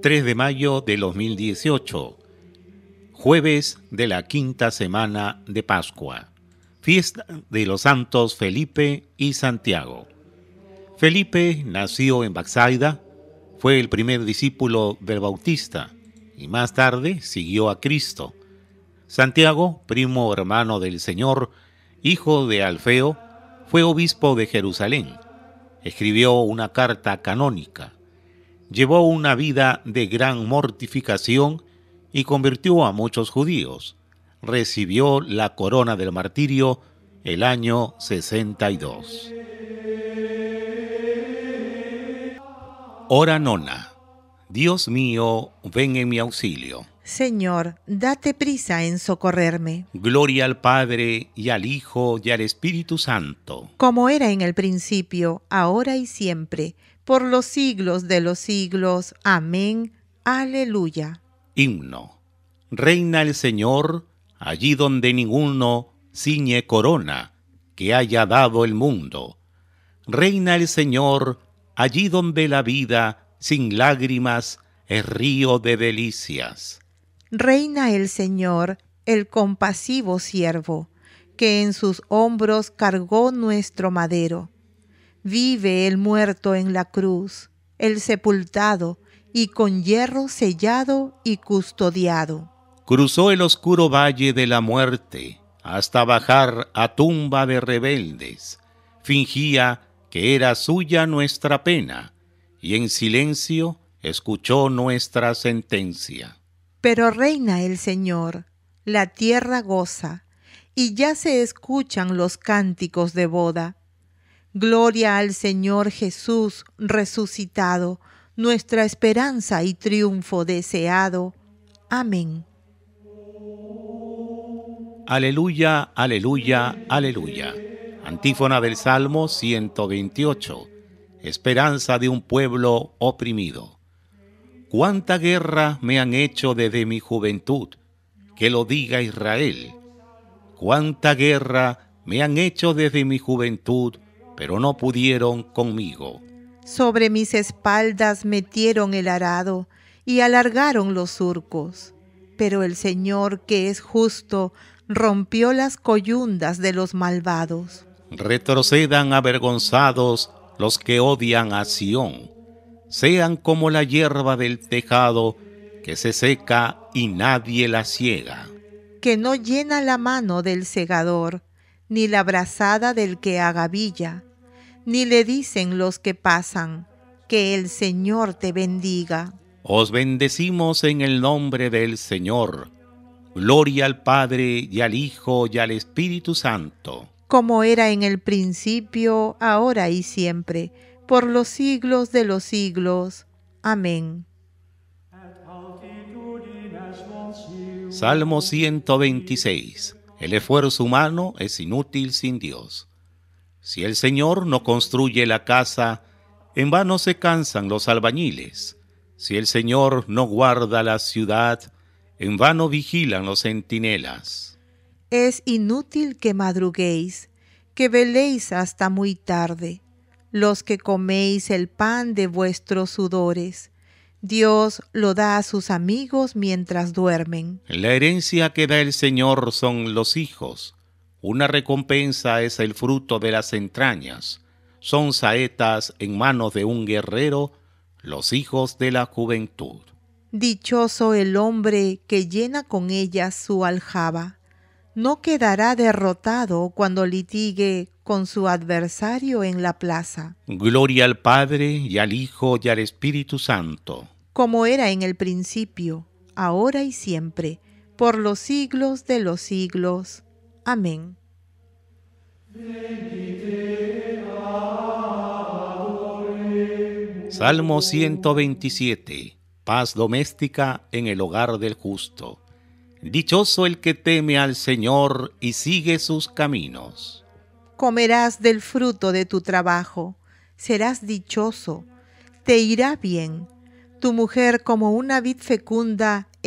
3 de mayo de 2018, jueves de la quinta semana de Pascua, fiesta de los santos Felipe y Santiago. Felipe nació en Baxaida, fue el primer discípulo del Bautista y más tarde siguió a Cristo. Santiago, primo hermano del Señor, hijo de Alfeo, fue obispo de Jerusalén. Escribió una carta canónica llevó una vida de gran mortificación y convirtió a muchos judíos. Recibió la corona del martirio el año 62. Hora nona. Dios mío, ven en mi auxilio. Señor, date prisa en socorrerme. Gloria al Padre y al Hijo y al Espíritu Santo. Como era en el principio, ahora y siempre, por los siglos de los siglos. Amén. Aleluya. Himno. Reina el Señor allí donde ninguno ciñe corona que haya dado el mundo. Reina el Señor allí donde la vida sin lágrimas es río de delicias. Reina el Señor, el compasivo siervo, que en sus hombros cargó nuestro madero Vive el muerto en la cruz, el sepultado, y con hierro sellado y custodiado. Cruzó el oscuro valle de la muerte hasta bajar a tumba de rebeldes. Fingía que era suya nuestra pena y en silencio escuchó nuestra sentencia. Pero reina el Señor, la tierra goza, y ya se escuchan los cánticos de boda, Gloria al Señor Jesús resucitado, nuestra esperanza y triunfo deseado. Amén. Aleluya, aleluya, aleluya. Antífona del Salmo 128. Esperanza de un pueblo oprimido. Cuánta guerra me han hecho desde mi juventud, que lo diga Israel. Cuánta guerra me han hecho desde mi juventud, pero no pudieron conmigo. Sobre mis espaldas metieron el arado y alargaron los surcos, pero el Señor que es justo rompió las coyundas de los malvados. Retrocedan avergonzados los que odian a Sión, sean como la hierba del tejado que se seca y nadie la ciega. Que no llena la mano del segador, ni la brazada del que haga villa, ni le dicen los que pasan, que el Señor te bendiga. Os bendecimos en el nombre del Señor. Gloria al Padre y al Hijo y al Espíritu Santo. Como era en el principio, ahora y siempre, por los siglos de los siglos. Amén. Salmo 126. El esfuerzo humano es inútil sin Dios. Si el Señor no construye la casa, en vano se cansan los albañiles. Si el Señor no guarda la ciudad, en vano vigilan los centinelas. Es inútil que madruguéis, que veléis hasta muy tarde, los que coméis el pan de vuestros sudores. Dios lo da a sus amigos mientras duermen. La herencia que da el Señor son los hijos, una recompensa es el fruto de las entrañas. Son saetas en manos de un guerrero, los hijos de la juventud. Dichoso el hombre que llena con ellas su aljaba. No quedará derrotado cuando litigue con su adversario en la plaza. Gloria al Padre y al Hijo y al Espíritu Santo. Como era en el principio, ahora y siempre, por los siglos de los siglos. Amén. Salmo 127. Paz doméstica en el hogar del justo. Dichoso el que teme al Señor y sigue sus caminos. Comerás del fruto de tu trabajo, serás dichoso, te irá bien. Tu mujer como una vid fecunda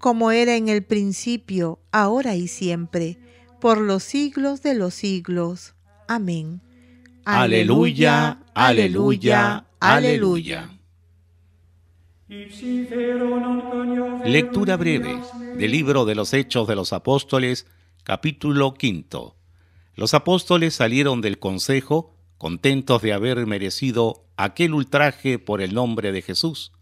como era en el principio, ahora y siempre, por los siglos de los siglos. Amén. Aleluya, aleluya, aleluya. Lectura breve del libro de los Hechos de los Apóstoles, capítulo quinto. Los apóstoles salieron del consejo contentos de haber merecido aquel ultraje por el nombre de Jesús.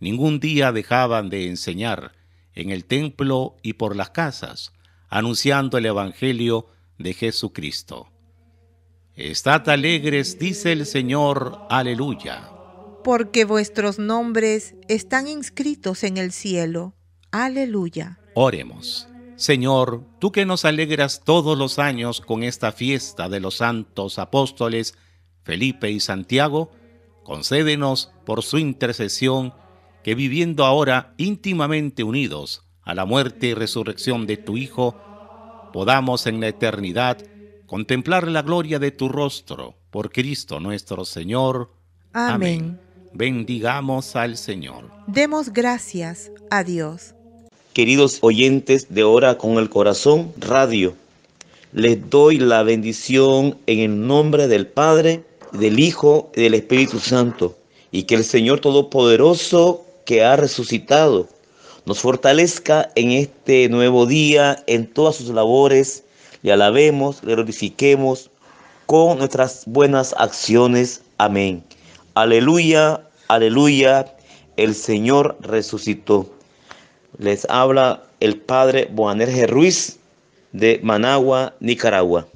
Ningún día dejaban de enseñar en el templo y por las casas, anunciando el Evangelio de Jesucristo. Estad alegres, dice el Señor, aleluya. Porque vuestros nombres están inscritos en el cielo, aleluya. Oremos. Señor, tú que nos alegras todos los años con esta fiesta de los santos apóstoles Felipe y Santiago, concédenos por su intercesión que viviendo ahora íntimamente unidos a la muerte y resurrección de tu Hijo, podamos en la eternidad contemplar la gloria de tu rostro por Cristo nuestro Señor. Amén. Bendigamos al Señor. Demos gracias a Dios. Queridos oyentes de Hora con el Corazón Radio, les doy la bendición en el nombre del Padre, del Hijo y del Espíritu Santo, y que el Señor Todopoderoso que ha resucitado, nos fortalezca en este nuevo día, en todas sus labores, le alabemos, le glorifiquemos con nuestras buenas acciones. Amén. Aleluya, aleluya, el Señor resucitó. Les habla el Padre Boanerge Ruiz de Managua, Nicaragua.